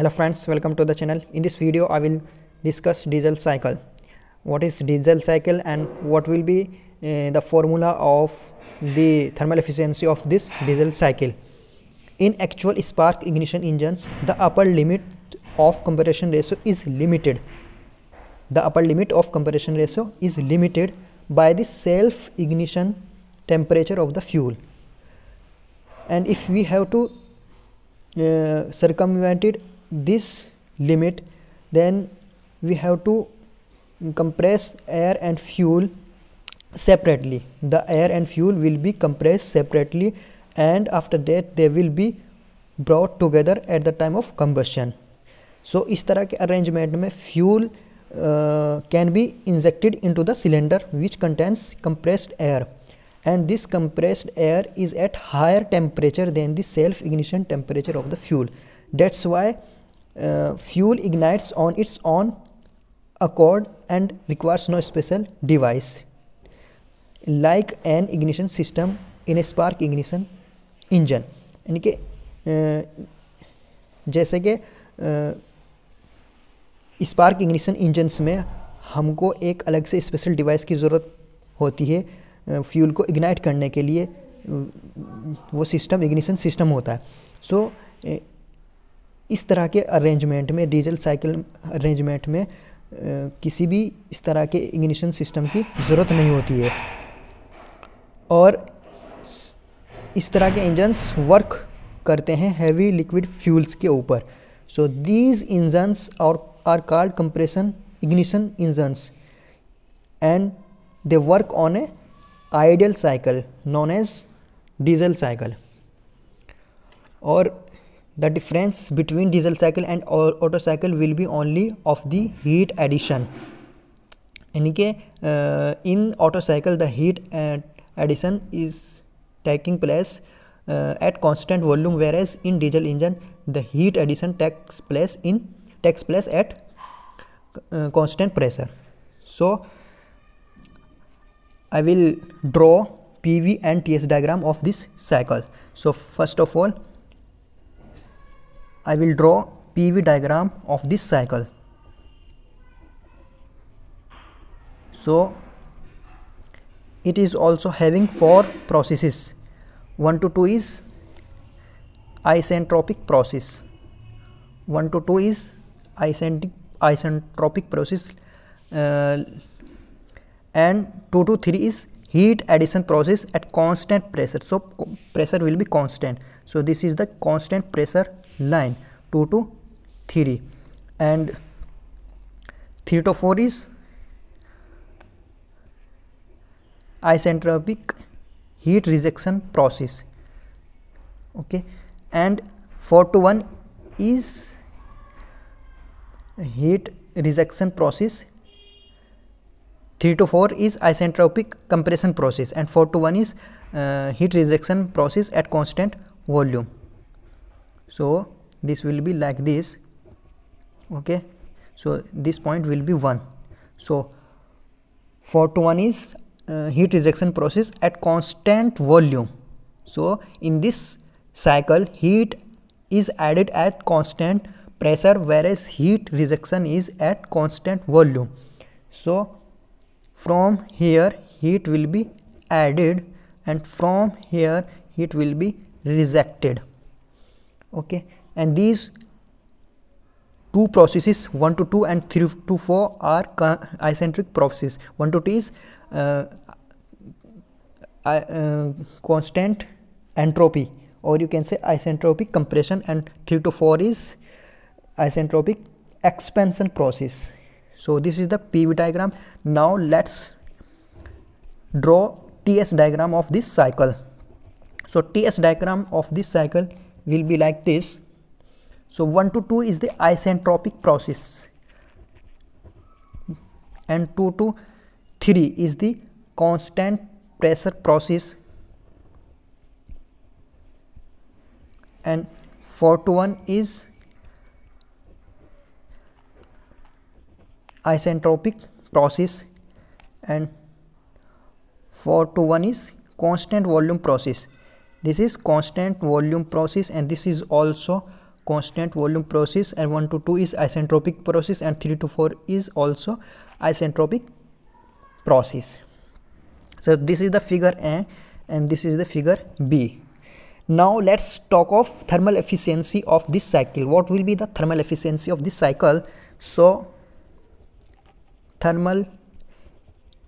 hello friends welcome to the channel in this video i will discuss diesel cycle what is diesel cycle and what will be uh, the formula of the thermal efficiency of this diesel cycle in actual spark ignition engines the upper limit of compression ratio is limited the upper limit of compression ratio is limited by the self ignition temperature of the fuel and if we have to uh, circumvent it this limit then we have to compress air and fuel separately the air and fuel will be compressed separately and after that they will be brought together at the time of combustion so इस तरह arrangement fuel uh, can be injected into the cylinder which contains compressed air and this compressed air is at higher temperature than the self ignition temperature of the fuel that's why fuel ignites on its own accord and requires no special device like an ignition system in a spark ignition engine यानी कि जैसे कि spark ignition engines में हमको एक अलग से special device की ज़रूरत होती है फ्यूल को इग्नाइट करने के लिए वो सिस्टम इग्निशन सिस्टम होता है सो so, इस तरह के अरेंजमेंट में डीजल साइकिल अरेंजमेंट में किसी भी इस तरह के इग्निशन सिस्टम की ज़रूरत नहीं होती है और इस तरह के इंजन्स वर्क करते हैं हैवी लिक्विड फ्यूल्स के ऊपर सो दीज इंजन्स और are called compression ignition engines and they work on a ideal cycle known as diesel cycle और the difference between diesel cycle and auto cycle will be only of the heat addition in, कि in auto cycle the heat addition is taking place uh, at constant volume whereas in diesel engine the heat addition takes place in takes place at uh, constant pressure so i will draw pv and ts diagram of this cycle so first of all I will draw PV diagram of this cycle. So it is also having four processes. 1 to 2 is isentropic process. 1 to 2 is isentropic process uh, and 2 to 3 is heat addition process at constant pressure. So pressure will be constant. So this is the constant pressure line 2 to 3 and 3 to 4 is isentropic heat rejection process okay and 4 to 1 is heat rejection process 3 to 4 is isentropic compression process and 4 to 1 is uh, heat rejection process at constant volume so this will be like this okay so this point will be 1 so 4 to 1 is uh, heat rejection process at constant volume so in this cycle heat is added at constant pressure whereas heat rejection is at constant volume so from here heat will be added and from here heat will be rejected okay and these two processes 1 to 2 and 3 to 4 are isentric processes 1 to 2 is uh, uh, constant entropy or you can say isentropic compression and 3 to 4 is isentropic expansion process so this is the pv diagram now let's draw ts diagram of this cycle so ts diagram of this cycle will be like this so 1 to 2 is the isentropic process and 2 to 3 is the constant pressure process and 4 to 1 is isentropic process and 4 to 1 is constant volume process this is constant volume process and this is also constant volume process and 1 to 2 is isentropic process and 3 to 4 is also isentropic process so this is the figure a and this is the figure b now let's talk of thermal efficiency of this cycle what will be the thermal efficiency of this cycle so thermal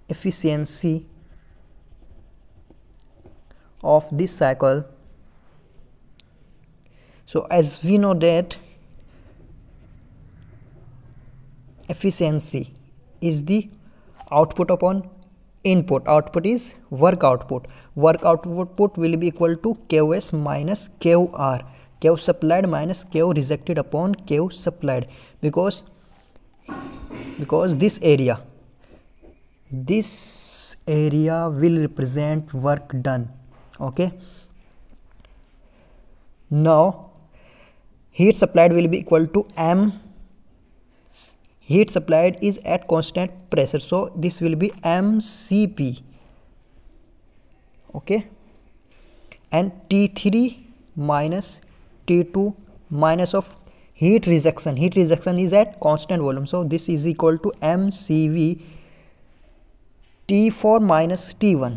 efficiency of this cycle so as we know that efficiency is the output upon input output is work output work output will be equal to kos minus kor kf supplied minus kf rejected upon kf supplied because because this area this area will represent work done okay now heat supplied will be equal to m heat supplied is at constant pressure so this will be mcp okay and t3 minus t2 minus of heat rejection heat rejection is at constant volume so this is equal to mcv t4 minus t1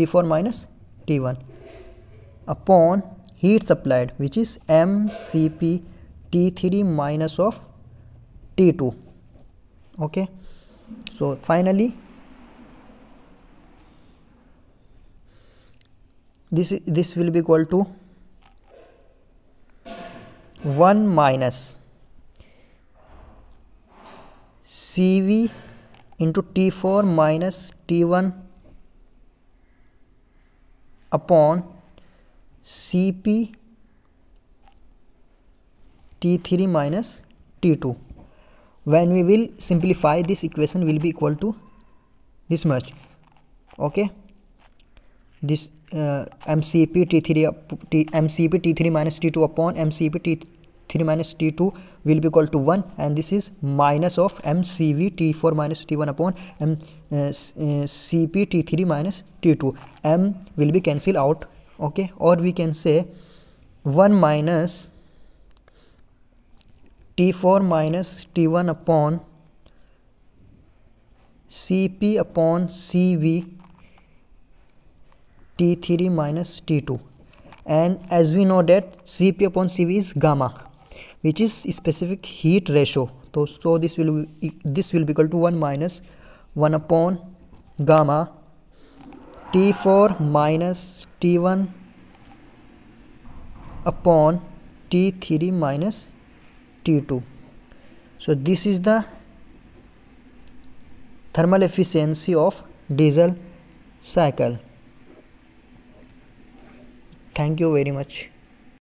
t4 minus upon heat supplied which is MCP T3 minus of T2 okay so finally this this will be equal to 1 minus CV into T4 minus T1 upon Cp T3 minus T2. When we will simplify this equation will be equal to this much. Okay. This uh, MCP T3 up, T, MCP T3 minus T2 upon MCP T3 3 minus t2 will be equal to 1 and this is minus of mcv t4 minus t1 upon m uh, uh, cp t3 minus t2 m will be cancelled out okay or we can say 1 minus t4 minus t1 upon cp upon cv t3 minus t2 and as we know that cp upon cv is gamma which is specific heat ratio so, so this will be, this will be equal to 1 minus 1 upon gamma T4 minus T1 upon T3 minus T2 so this is the thermal efficiency of diesel cycle thank you very much